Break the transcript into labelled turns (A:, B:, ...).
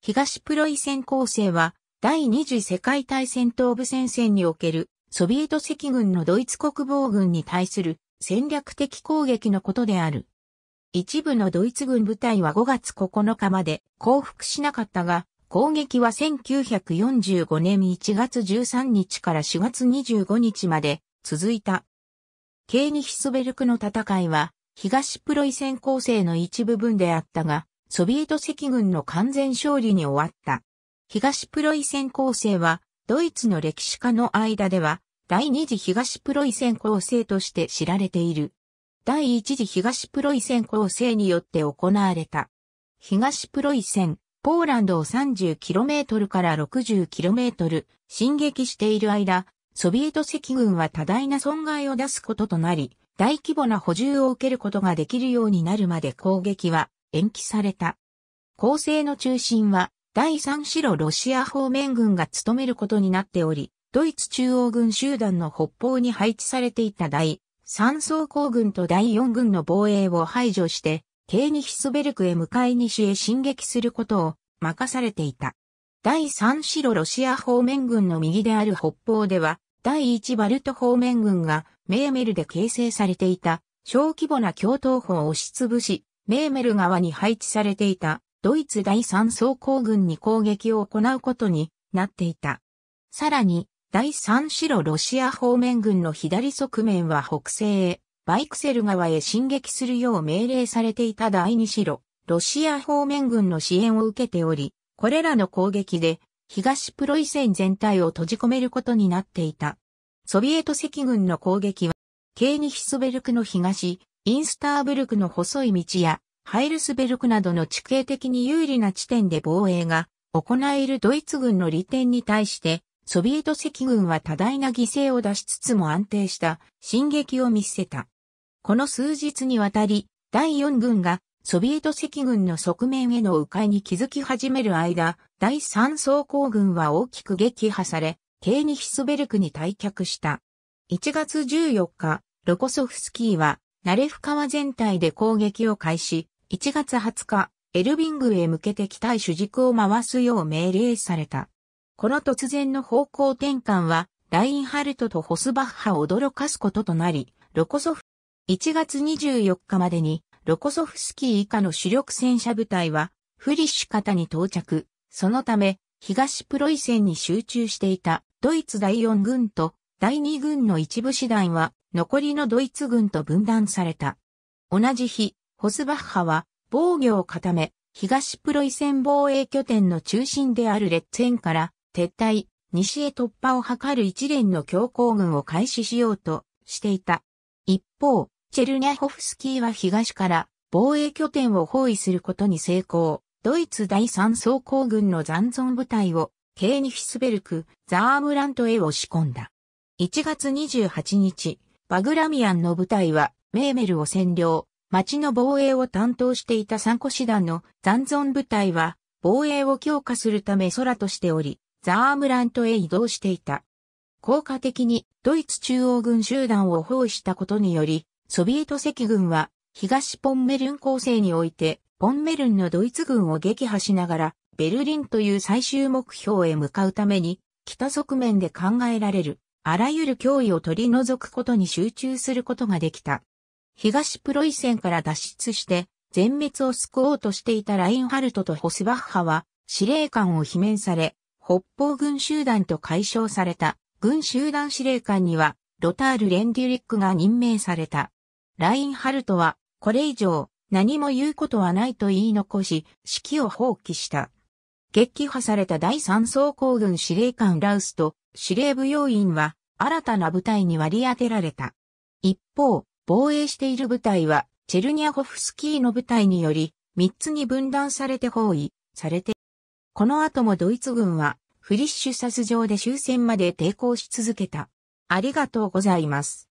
A: 東プロイセン構成は、第二次世界大戦東部戦線における、ソビエト赤軍のドイツ国防軍に対する戦略的攻撃のことである。一部のドイツ軍部隊は5月9日まで降伏しなかったが、攻撃は1945年1月13日から4月25日まで続いた。ケーニヒスベルクの戦いは、東プロイセン構成の一部分であったが、ソビエト赤軍の完全勝利に終わった。東プロイセン構成は、ドイツの歴史家の間では、第二次東プロイセン構成として知られている。第一次東プロイセン構成によって行われた。東プロイセン、ポーランドを 30km から 60km 進撃している間、ソビエト赤軍は多大な損害を出すこととなり、大規模な補充を受けることができるようになるまで攻撃は延期された。構成の中心は第三白ロシア方面軍が務めることになっており、ドイツ中央軍集団の北方に配置されていた第三装甲軍と第四軍の防衛を排除して、ケニヒスベルクへ向かい西へ進撃することを任されていた。第三白ロシア方面軍の右である北方では、第一バルト方面軍がメーメルで形成されていた小規模な共闘法を押しつぶし、メーメル川に配置されていたドイツ第3装甲軍に攻撃を行うことになっていた。さらに、第3白ロシア方面軍の左側面は北西へ、バイクセル川へ進撃するよう命令されていた第2白、ロシア方面軍の支援を受けており、これらの攻撃で、東プロイセン全体を閉じ込めることになっていた。ソビエト赤軍の攻撃は、ケーニヒスベルクの東、インスターブルクの細い道やハイルスベルクなどの地形的に有利な地点で防衛が行えるドイツ軍の利点に対してソビエト赤軍は多大な犠牲を出しつつも安定した進撃を見せた。この数日にわたり第四軍がソビエト赤軍の側面への迂回に気づき始める間、第三装甲軍は大きく撃破され、ケーニヒスベルクに退却した。1月14日、ロコソフスキーはナレフ川全体で攻撃を開始、1月20日、エルビングへ向けて機体主軸を回すよう命令された。この突然の方向転換は、ラインハルトとホスバッハを驚かすこととなり、ロコソフ、1月24日までに、ロコソフスキー以下の主力戦車部隊は、フリッシュ型に到着。そのため、東プロイセンに集中していた、ドイツ第4軍と第2軍の一部師団は、残りのドイツ軍と分断された。同じ日、ホスバッハは防御を固め、東プロイセン防衛拠点の中心であるレッツェンから撤退、西へ突破を図る一連の強行軍を開始しようとしていた。一方、チェルニャホフスキーは東から防衛拠点を包囲することに成功。ドイツ第三装甲軍の残存部隊を、ケーニヒスベルク、ザームラントへ押し込んだ。1月28日、バグラミアンの部隊はメーメルを占領、町の防衛を担当していた三個師団の残存部隊は防衛を強化するため空としており、ザームラントへ移動していた。効果的にドイツ中央軍集団を包囲したことにより、ソビエト赤軍は東ポンメルン構成において、ポンメルンのドイツ軍を撃破しながら、ベルリンという最終目標へ向かうために、北側面で考えられるあらゆる脅威を取り除くことに集中することができた。東プロイセンから脱出して、全滅を救おうとしていたラインハルトとホスバッハは、司令官を罷免され、北方軍集団と解消された、軍集団司令官には、ロタール・レンデュリックが任命された。ラインハルトは、これ以上、何も言うことはないと言い残し、指揮を放棄した。撃破された第3装甲軍司令官ラウスと司令部要員は新たな部隊に割り当てられた。一方、防衛している部隊はチェルニャホフスキーの部隊により3つに分断されて包囲されて、この後もドイツ軍はフリッシュサス上で終戦まで抵抗し続けた。ありがとうございます。